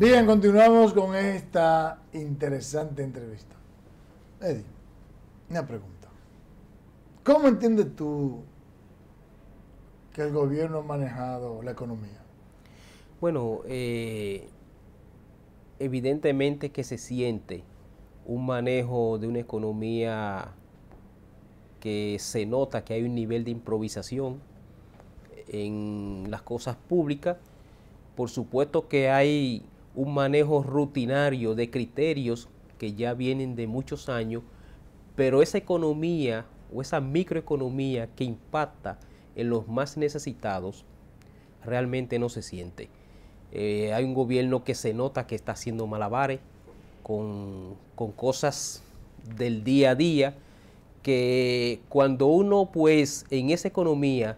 Bien, continuamos con esta interesante entrevista. Eddie, una pregunta. ¿Cómo entiendes tú que el gobierno ha manejado la economía? Bueno, eh, evidentemente que se siente un manejo de una economía que se nota que hay un nivel de improvisación en las cosas públicas. Por supuesto que hay un manejo rutinario de criterios que ya vienen de muchos años, pero esa economía o esa microeconomía que impacta en los más necesitados realmente no se siente. Eh, hay un gobierno que se nota que está haciendo malabares con, con cosas del día a día, que cuando uno pues en esa economía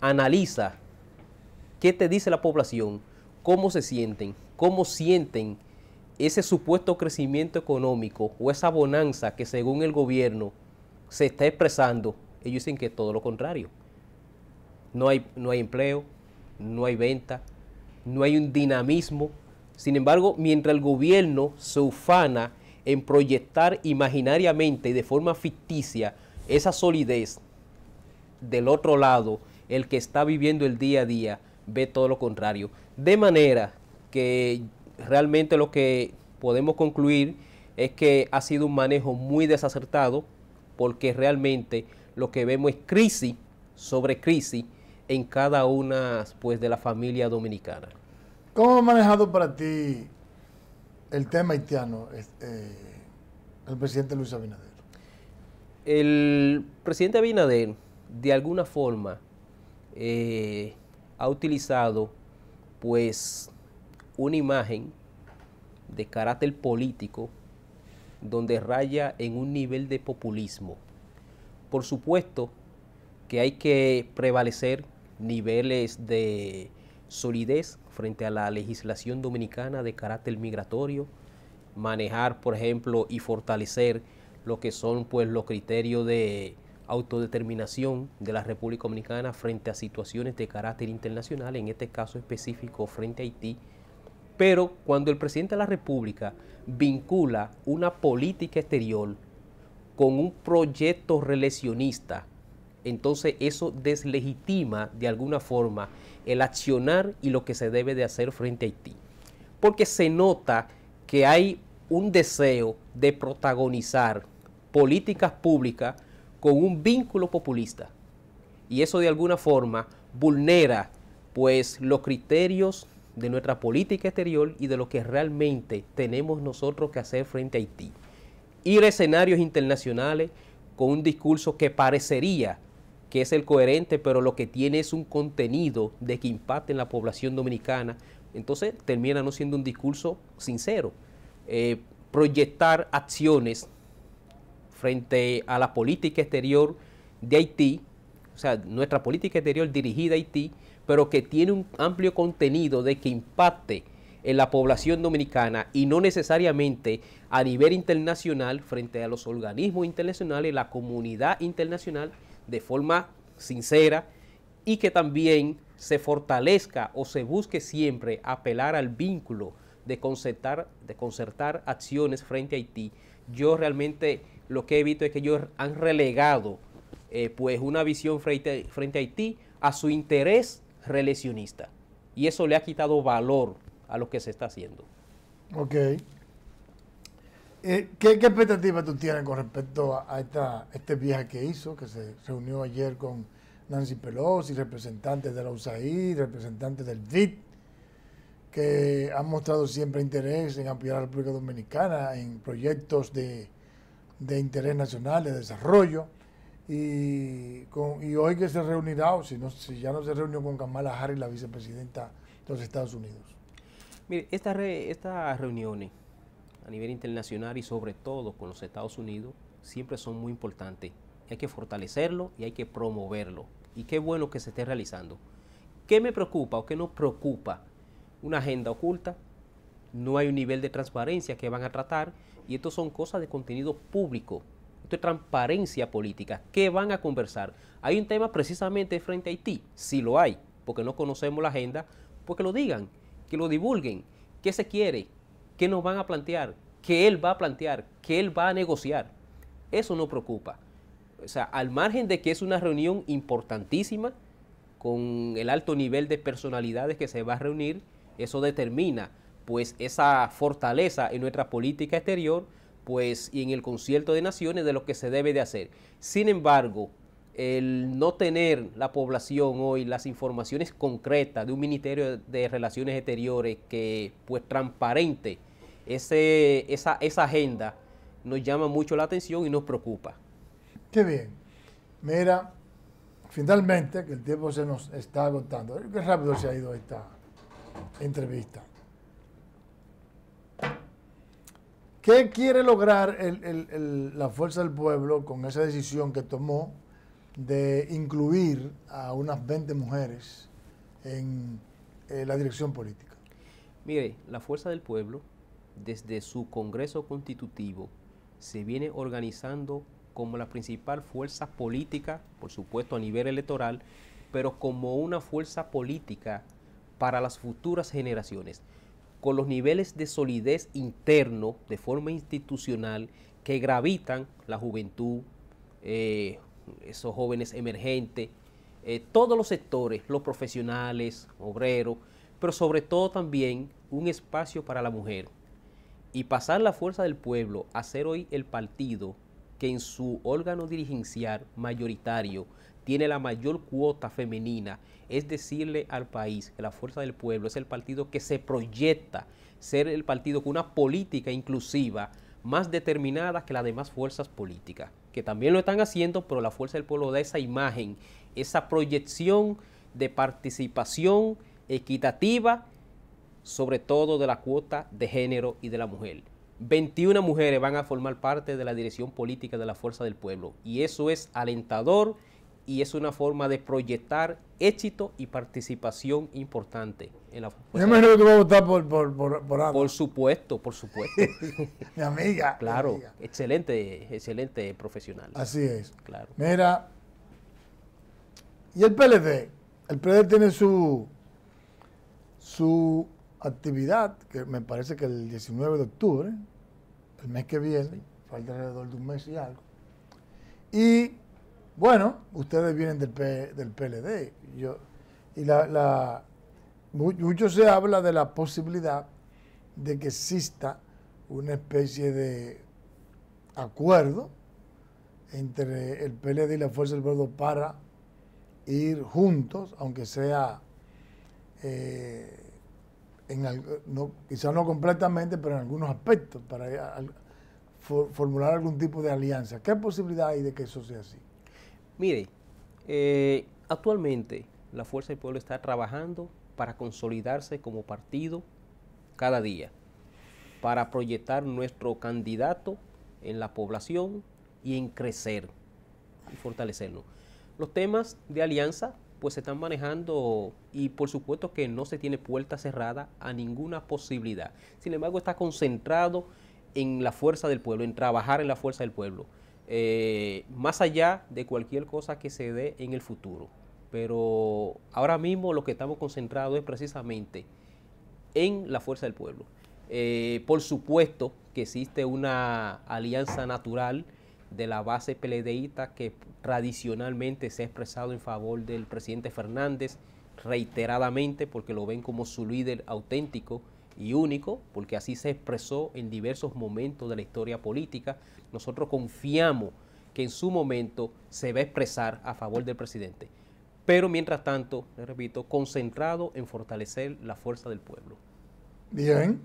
analiza qué te dice la población, cómo se sienten, cómo sienten ese supuesto crecimiento económico o esa bonanza que según el gobierno se está expresando, ellos dicen que todo lo contrario. No hay, no hay empleo, no hay venta, no hay un dinamismo. Sin embargo, mientras el gobierno se ufana en proyectar imaginariamente y de forma ficticia esa solidez, del otro lado, el que está viviendo el día a día ve todo lo contrario. De manera que realmente lo que podemos concluir es que ha sido un manejo muy desacertado porque realmente lo que vemos es crisis sobre crisis en cada una pues, de la familia dominicana. ¿Cómo ha manejado para ti el tema haitiano eh, el presidente Luis Abinader? El presidente Abinader, de alguna forma, eh, ha utilizado pues una imagen de carácter político donde raya en un nivel de populismo. Por supuesto que hay que prevalecer niveles de solidez frente a la legislación dominicana de carácter migratorio, manejar, por ejemplo, y fortalecer lo que son pues los criterios de autodeterminación de la República Dominicana frente a situaciones de carácter internacional, en este caso específico frente a Haití, pero cuando el presidente de la República vincula una política exterior con un proyecto relacionista, entonces eso deslegitima de alguna forma el accionar y lo que se debe de hacer frente a Haití. Porque se nota que hay un deseo de protagonizar políticas públicas con un vínculo populista. Y eso de alguna forma vulnera pues los criterios de nuestra política exterior y de lo que realmente tenemos nosotros que hacer frente a Haití. Ir a escenarios internacionales con un discurso que parecería que es el coherente, pero lo que tiene es un contenido de que impacte en la población dominicana, entonces termina no siendo un discurso sincero. Eh, proyectar acciones frente a la política exterior de Haití, o sea, nuestra política exterior dirigida a Haití, pero que tiene un amplio contenido de que impacte en la población dominicana y no necesariamente a nivel internacional frente a los organismos internacionales, la comunidad internacional de forma sincera y que también se fortalezca o se busque siempre apelar al vínculo de concertar, de concertar acciones frente a Haití. Yo realmente lo que he visto es que ellos han relegado eh, pues una visión frente, frente a Haití a su interés reeleccionista. Y eso le ha quitado valor a lo que se está haciendo. Ok. Eh, ¿qué, ¿qué, expectativas tú tienes con respecto a, esta, este viaje que hizo, que se reunió ayer con Nancy Pelosi, representantes de la USAID, representantes del DIT, que han mostrado siempre interés en apoyar a la República Dominicana en proyectos de, de interés nacional, de desarrollo? y, hoy que se reunirá, o si, no, ya no se reunió con Kamala Harris, la vicepresidenta de los Estados Unidos. Mire, estas reuniones a nivel internacional y sobre todo con los Estados Unidos siempre son muy importantes. Hay que fortalecerlo y hay que promoverlo. Y qué bueno que se esté realizando. ¿Qué me preocupa o qué nos preocupa? Una agenda oculta, no hay un nivel de transparencia que van a tratar y esto son cosas de contenido público transparencia política. ¿Qué van a conversar? Hay un tema precisamente frente a Haití, si lo hay, porque no conocemos la agenda, pues que lo digan, que lo divulguen, qué se quiere, qué nos van a plantear, qué él va a plantear, qué él va a negociar. Eso no preocupa. O sea, al margen de que es una reunión importantísima, con el alto nivel de personalidades que se va a reunir, eso determina pues esa fortaleza en nuestra política exterior pues y en el concierto de naciones de lo que se debe de hacer. Sin embargo, el no tener la población hoy las informaciones concretas de un Ministerio de Relaciones Exteriores que pues transparente ese, esa, esa agenda nos llama mucho la atención y nos preocupa. Qué bien. Mira, finalmente, que el tiempo se nos está agotando. Qué rápido se ha ido esta entrevista. ¿Qué quiere lograr la fuerza del pueblo con esa decisión que tomó de incluir a unas 20 mujeres en eh, la dirección política? Mire, la fuerza del pueblo, desde su Congreso Constitutivo, se viene organizando como la principal fuerza política, por supuesto a nivel electoral, pero como una fuerza política para las futuras generaciones con los niveles de solidez interno de forma institucional que gravitan la juventud, eh, esos jóvenes emergentes, eh, todos los sectores, los profesionales, obreros, pero sobre todo también un espacio para la mujer. Y pasar la fuerza del pueblo a ser hoy el partido que en su órgano dirigencial mayoritario tiene la mayor cuota femenina, es decirle al país que la fuerza del pueblo es el partido que se proyecta ser el partido con una política inclusiva más determinada que las demás fuerzas políticas, que también lo están haciendo, pero la fuerza del pueblo da esa imagen, esa proyección de participación equitativa, sobre todo de la cuota de género y de la mujer. 21 mujeres van a formar parte de la dirección política de la Fuerza del Pueblo y eso es alentador y es una forma de proyectar éxito y participación importante en la imagino que tú vas a votar por, algo. por, supuesto, por supuesto. mi amiga. Claro, excelente, excelente profesional. Así es. Claro. Mira, y el PLD, el PLD tiene su, su actividad, que me parece que el 19 de octubre, el mes que viene, fue falta alrededor de un mes y algo. Y bueno, ustedes vienen del, del PLD. Yo, y la, la, mucho se habla de la posibilidad de que exista una especie de acuerdo entre el PLD y la Fuerza del Pueblo para ir juntos, aunque sea eh, no, quizás no completamente, pero en algunos aspectos, para formular algún tipo de alianza. ¿Qué posibilidad hay de que eso sea así? Mire, eh, actualmente la Fuerza del Pueblo está trabajando para consolidarse como partido cada día, para proyectar nuestro candidato en la población y en crecer y fortalecernos. Los temas de alianza pues se están manejando y por supuesto que no se tiene puerta cerrada a ninguna posibilidad. Sin embargo, está concentrado en la fuerza del pueblo, en trabajar en la fuerza del pueblo. Eh, más allá de cualquier cosa que se dé en el futuro. Pero ahora mismo lo que estamos concentrados es precisamente en la fuerza del pueblo. Eh, por supuesto que existe una alianza natural de la base peledeíta que tradicionalmente se ha expresado en favor del presidente Fernández reiteradamente porque lo ven como su líder auténtico y único, porque así se expresó en diversos momentos de la historia política. Nosotros confiamos que en su momento se va a expresar a favor del presidente. Pero mientras tanto, le repito, concentrado en fortalecer la fuerza del pueblo. Bien.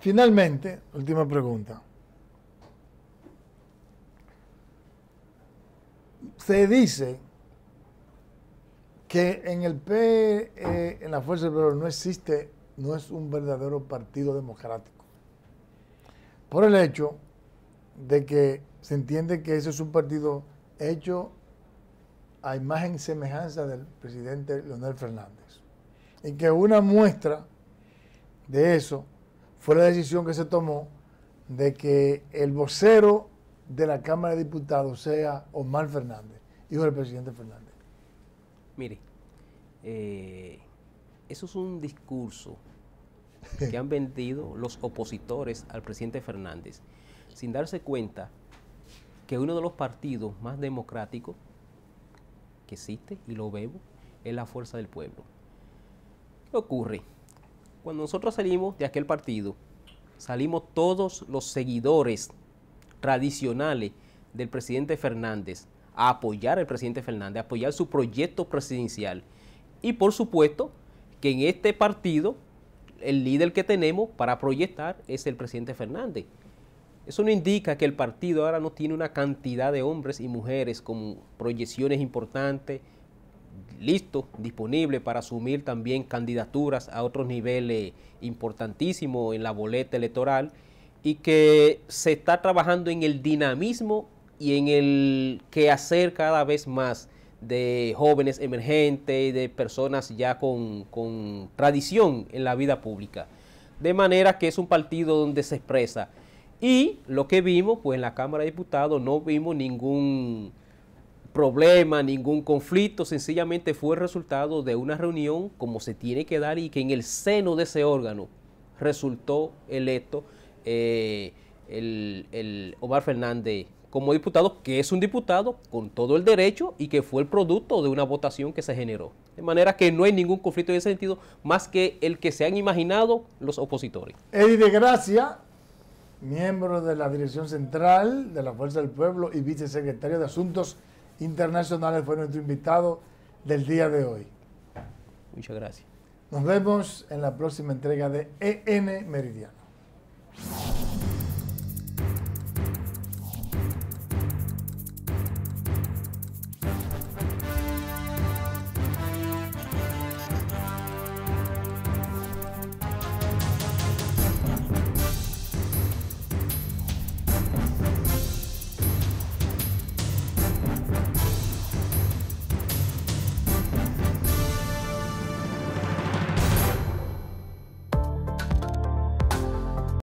Finalmente, última pregunta. Se dice que en el P, eh, en la Fuerza del Pueblo, no existe, no es un verdadero partido democrático. Por el hecho de que se entiende que ese es un partido hecho a imagen y semejanza del presidente Leonel Fernández. Y que una muestra de eso fue la decisión que se tomó de que el vocero de la Cámara de Diputados sea Omar Fernández, hijo del presidente Fernández. Mire, eh, eso es un discurso que han vendido los opositores al presidente Fernández, sin darse cuenta que uno de los partidos más democráticos que existe, y lo vemos, es la fuerza del pueblo. ¿Qué ocurre? Cuando nosotros salimos de aquel partido, salimos todos los seguidores tradicionales del presidente Fernández, a apoyar al presidente Fernández, a apoyar su proyecto presidencial. Y por supuesto que en este partido el líder que tenemos para proyectar es el presidente Fernández. Eso no indica que el partido ahora no tiene una cantidad de hombres y mujeres con proyecciones importantes, listos, disponibles para asumir también candidaturas a otros niveles importantísimos en la boleta electoral y que se está trabajando en el dinamismo y en el que quehacer cada vez más de jóvenes emergentes, de personas ya con, tradición en la vida pública. De manera que es un partido donde se expresa. Y lo que vimos, pues en la Cámara de Diputados no vimos ningún problema, ningún conflicto, sencillamente fue el resultado de una reunión como se tiene que dar y que en el seno de ese órgano resultó electo eh, el, el Omar Fernández como diputado, que es un diputado con todo el derecho y que fue el producto de una votación que se generó. De manera que no hay ningún conflicto en ese sentido, más que el que se han imaginado los opositores. Eddie de Gracia, miembro de la Dirección Central de la Fuerza del Pueblo y vicesecretario de Asuntos Internacionales, fue nuestro invitado del día de hoy. Muchas gracias. Nos vemos en la próxima entrega de EN Meridiano.